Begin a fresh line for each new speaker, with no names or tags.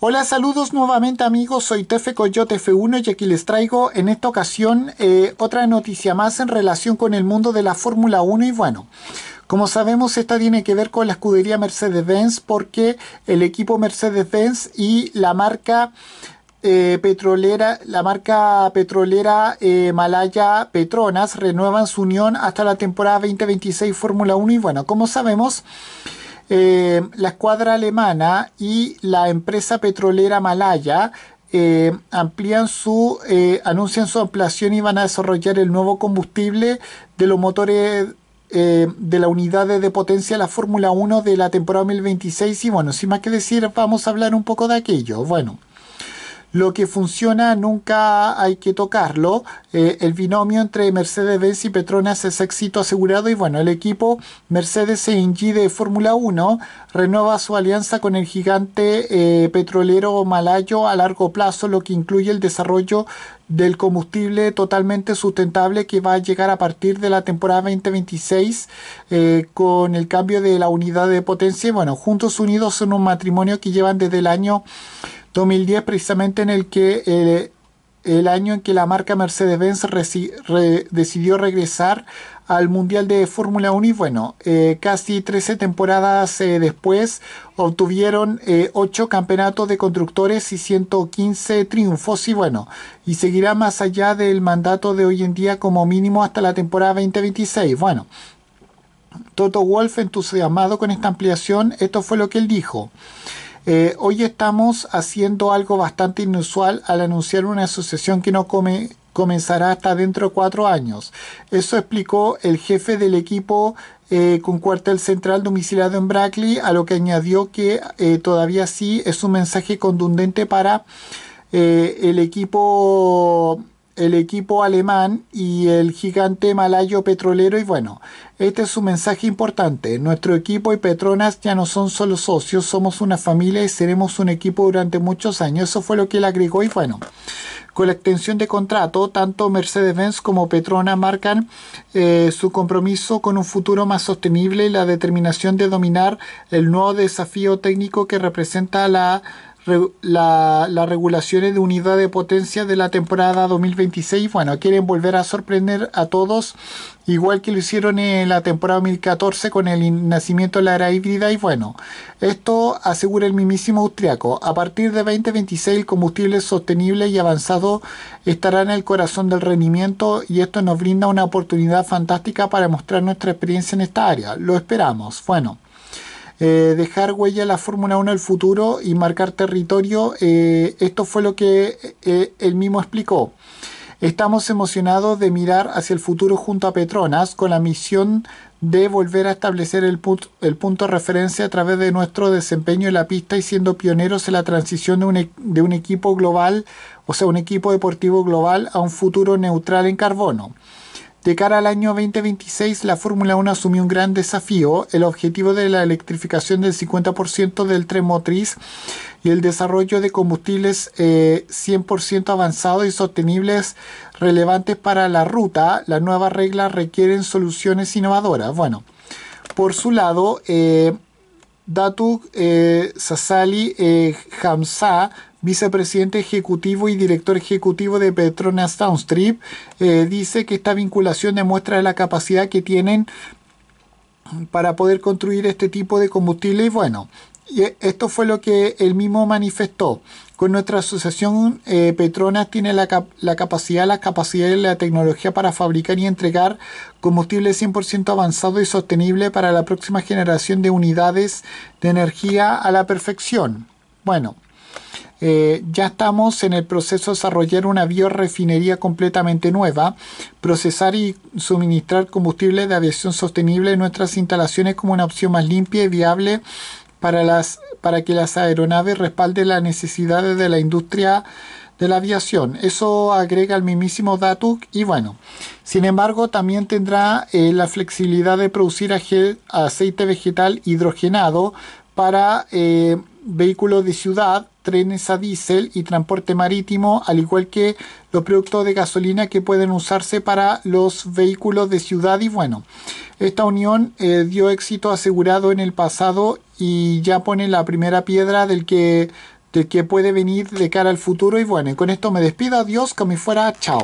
Hola, saludos nuevamente amigos, soy Tefe Coyote F1 y aquí les traigo en esta ocasión eh, otra noticia más en relación con el mundo de la Fórmula 1 y bueno, como sabemos, esta tiene que ver con la escudería Mercedes-Benz porque el equipo Mercedes-Benz y la marca eh, petrolera, la marca petrolera eh, Malaya Petronas renuevan su unión hasta la temporada 2026 Fórmula 1 y bueno, como sabemos, eh, la escuadra alemana y la empresa petrolera malaya eh, amplían su, eh, anuncian su ampliación y van a desarrollar el nuevo combustible de los motores de la unidad de, potencia de la Fórmula 1 de la temporada 2026. Y bueno, sin más que decir, vamos a hablar un poco de aquello. Bueno. Lo que funciona nunca hay que tocarlo. Eh, el binomio entre Mercedes-Benz y Petronas es éxito asegurado y bueno, el equipo Mercedes ENGI de Fórmula 1 renueva su alianza con el gigante eh, petrolero malayo a largo plazo, lo que incluye el desarrollo del combustible totalmente sustentable que va a llegar a partir de la temporada 2026 eh, con el cambio de la unidad de potencia. Y bueno, juntos unidos son un matrimonio que llevan desde el año 2010 precisamente en el que eh, el año en que la marca Mercedes-Benz decidió regresar al Mundial de Fórmula 1 y bueno, eh, casi 13 temporadas eh, después obtuvieron ocho 8 campeonatos de constructores y 115 triunfos y bueno, y seguirá más allá del mandato de hoy en día como mínimo hasta la temporada 2026. Bueno, Toto Wolf entusiasmado con esta ampliación, esto fue lo que él dijo. Eh, hoy estamos haciendo algo bastante inusual al anunciar una asociación que no comenzará hasta dentro de cuatro años. Eso explicó el jefe del equipo eh, con cuartel central domiciliado en Brackley, a lo que añadió que eh, todavía sí es un mensaje contundente para el equipo el equipo alemán y el gigante malayo petrolero. Y bueno, este es un mensaje importante. Nuestro equipo y Petronas ya no son solo socios, somos una familia y seremos un equipo durante muchos años. Eso fue lo que él agregó y bueno. Con la extensión de contrato, tanto Mercedes-Benz como Petronas marcan eh, su compromiso con un futuro más sostenible y la determinación de dominar el nuevo desafío técnico que representa la las regulaciones de unidad de potencia de la temporada 2026. Bueno, quieren volver a sorprender a todos, igual que lo hicieron en la temporada 2014 con el nacimiento de la era híbrida. Y bueno, esto asegura el mismísimo austriaco. A partir de 2026, el combustible sostenible y avanzado estará en el corazón del rendimiento y esto nos brinda una oportunidad fantástica para mostrar nuestra experiencia en esta área. Lo esperamos. Bueno. Eh, dejar huella en la Fórmula 1 del futuro y marcar territorio. Eh, esto fue lo que eh, él mismo explicó. Estamos emocionados de mirar hacia el futuro junto a Petronas con la misión de volver a establecer el, punto, de referencia a través de nuestro desempeño en la pista y siendo pioneros en la transición de e-, de un equipo global, o sea, un equipo deportivo global a un futuro neutral en carbono. De cara al año 2026, la Fórmula 1 asumió un gran desafío, el objetivo de la electrificación del 50% del tren motriz y el desarrollo de combustibles 100% eh, avanzados y sostenibles relevantes para la ruta. Las nuevas reglas requieren soluciones innovadoras. Bueno, por su lado, eh, Datuk eh, Sasali eh, Hamza vicepresidente ejecutivo y director ejecutivo de Petronas Downstream, eh, dice que esta vinculación demuestra la capacidad que tienen para poder construir este tipo de combustible y bueno, e, esto fue lo que él mismo manifestó. Con nuestra asociación, eh, Petronas tiene la, la, capacidad, las capacidades y la tecnología para fabricar y entregar combustible 100% avanzado y sostenible para la próxima generación de unidades de energía a la perfección. Bueno, eh, ya estamos en el proceso de desarrollar una biorefinería completamente nueva, procesar y suministrar combustible de aviación sostenible en nuestras instalaciones como una opción más limpia y viable para, las, para que las aeronaves respalden las necesidades de la industria de la aviación. Eso agrega el mismísimo Datuk y bueno, sin embargo también tendrá eh, la flexibilidad de producir aceite vegetal hidrogenado para eh, vehículos de ciudad, trenes a diésel y transporte marítimo, al igual que los productos de gasolina que pueden usarse para los vehículos de ciudad. Y bueno, esta unión eh, dio éxito asegurado en el pasado y ya pone la primera piedra del que, del que puede venir de cara al futuro. Y bueno, con esto me despido. Adiós, me fuera. Chao.